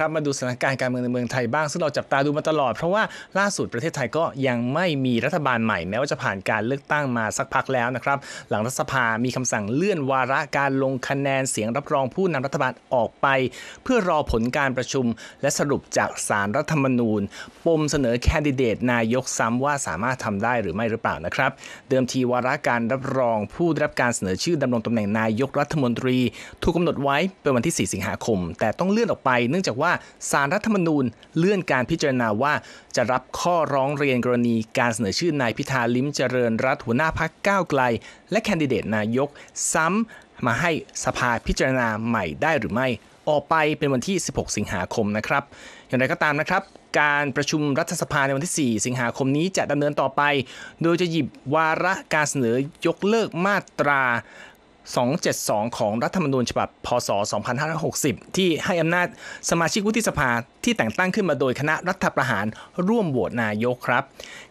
ครับมาดูสถานการณ์การเมืองในเมืองไทยบ้าง ซึ่งเราจับตาดูมาตลอดเพราะว่าล่าสุด ประเทศไทยก็ยังไม่มีรัฐบาลใหม่ แม้ว่าจะผ่านการเลือกตั้งมาสักพักแล้วนะครับหลังรัฐสภามีคำสั่งเลื่อนวาระการลงคะแนนเสียงรับรองผู้นำรัฐบาลออกไป เพื่อรอผลการประชุม และสรุปจากสารรัฐธรรมนูญ ปมเสนอแคนดิเดตนายกซ้ำว่าสามารถทำได้หรือไม่หรือเปล่านะครับ เดิมทีวาระการรับรองผู้ได้รับการเสนอชื่อดำรงตำแหน่งนายกรัฐมนตรี ถูกกาหนดไว้เป็นวันที่ 4 สิงหาคม แต่ต้องเลื่อนออกไปเนื่องจากว่าาสารรัฐธรรมนูญเลื่อนการพิจารณาว่าจะรับข้อร้องเรียนกรณีการเสนอชื่อนายพิธาลิ้มเจริญรัฐหัวหน้าพักก้าวไกล และแคนดิเดตนายกซ้ำมาให้สภาพิจารณาใหม่ได้หรือไม่ ออกไปเป็นวันที่ 16 สิงหาคมนะครับ อย่างไรก็ตามนะครับ การประชุมรัฐสภาในวันที่ 4 สิงหาคมนี้จะดำเนินต่อไป โดยจะหยิบวาระการเสนอยกเลิกมาตรา272 ของรัฐธรรมนูญฉบับพศ 2560 ที่ให้อำนาจสมาชิกวุฒิสภา ที่แต่งตั้งขึ้นมาโดยคณะรัฐประหารร่วมโหวตนายกครับ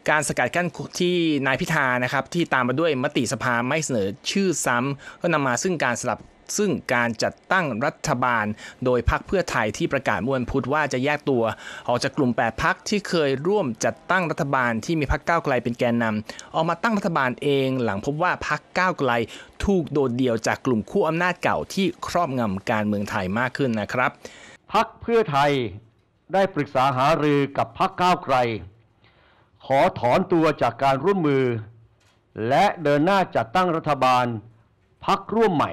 การสกัดกั้นที่นายพิธานะครับที่ตามมาด้วยมติสภาไม่เสนอชื่อซ้ำก็นำมาซึ่งการสลับซึ่งการจัดตั้งรัฐบาลโดยพรรคเพื่อไทยที่ประกาศมวลนพุธว่าจะแยกตัว ออกจากกลุ่ม8พรรคที่เคยร่วมจัดตั้งรัฐบาลที่มีพรรคก้าวไกลเป็นแกนนำ ออกมาตั้งรัฐบาลเองหลังพบว่าพรรคก้าวไกลถูกโดดเดี่ยวจากกลุ่มคู่อำนาจเก่าที่ครอบงำการเมืองไทยมากขึ้นนะครับพรรคเพื่อไทยได้ปรึกษาหารือกับพรรคก้าวไกลขอถอนตัวจากการร่วมมือ และเดินหน้าจัดตั้งรัฐบาลพรรคร่วมใหม่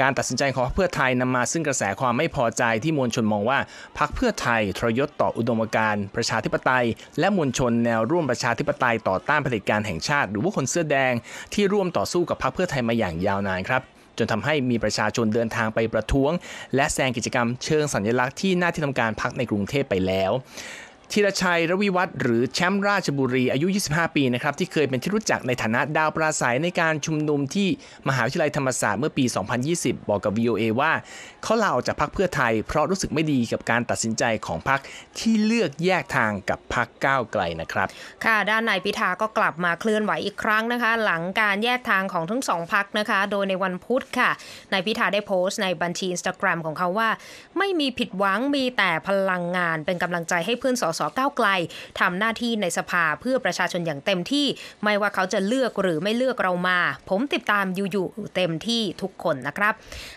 การตัดสินใจของเพื่อไทยนำมาซึ่งกระแสความไม่พอใจที่มวลชนมองว่าพักเพื่อไทย ทรยศต่ออุดมการณ์ประชาธิปไตย และมวลชนแนวร่วมประชาธิปไตยต่อต้านเผด็จการแห่งชาติ หรือว่าคนเสื้อแดง ที่ร่วมต่อสู้กับพักเพื่อไทยมาอย่างยาวนานครับจนทำให้มีประชาชนเดินทางไปประท้วงและแสดงกิจกรรมเชิงสัญลักษณ์ที่หน้าที่ทำการพักในกรุงเทพไปแล้วธีรชัยรวิวัฒน์หรือแชมป์ราชบุรี อายุ 25 ปี นะครับ ที่เคยเป็นที่รู้จักในฐานะดาวปราศัยในการชุมนุมที่มหาวิทยาลัยธรรมศาสตร์ เมื่อปี 2020 บอกกับ VOA ว่า เขาลาออกจากพรรคเพื่อไทยเพราะรู้สึกไม่ดีกับการตัดสินใจของพรรคที่เลือกแยกทางกับพรรคก้าวไกลนะครับ ค่ะ ด้านนายพิธาก็กลับมาเคลื่อนไหวอีกครั้งนะคะ หลังการแยกทางของทั้งสองพรรคนะคะ โดยในวันพุธค่ะนายพิธาได้โพสต์ในบัญชีอินสตาแกรมของเขาว่า ไม่มีผิดหวังมีแต่พลังงานเป็นกำลังใจให้เพื่อนสสก้าวไกลทำหน้าที่ในสภาเพื่อประชาชนอย่างเต็มที่ ไม่ว่าเขาจะเลือกหรือไม่เลือกเรามา ผมติดตามอยู่ๆเต็มที่ทุกคนนะครับ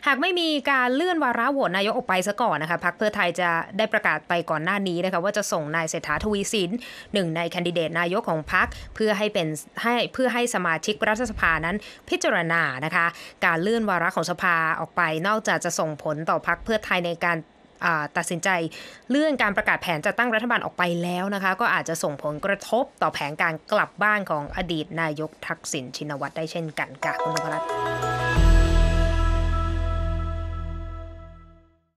หากไม่มีการเลื่อนวาระโหวตนายกออกไปซะก่อนนะคะพักเพื่อไทยจะได้ประกาศไปก่อนหน้านี้นะคะว่าจะส่งนายเศรษฐาทวีสินหนึ่งในแคนดิเดตนายกของพักเพื่อให้เป็นให้เพื่อให้สมาชิกรัฐสภานั้นพิจารณานะคะการเลื่อนวาระของสภาออกไปนอกจากจะส่งผลต่อพักเพื่อไทยในการตัดสินใจเลื่อนการประกาศแผน จัดตั้งรัฐบาลออกไปแล้วนะคะ ก็อาจจะส่งผลกระทบต่อแผนการกลับบ้านของอดีตนายกทักษิณชินวัตรได้เช่นกันค่ะคุณนพรัตน์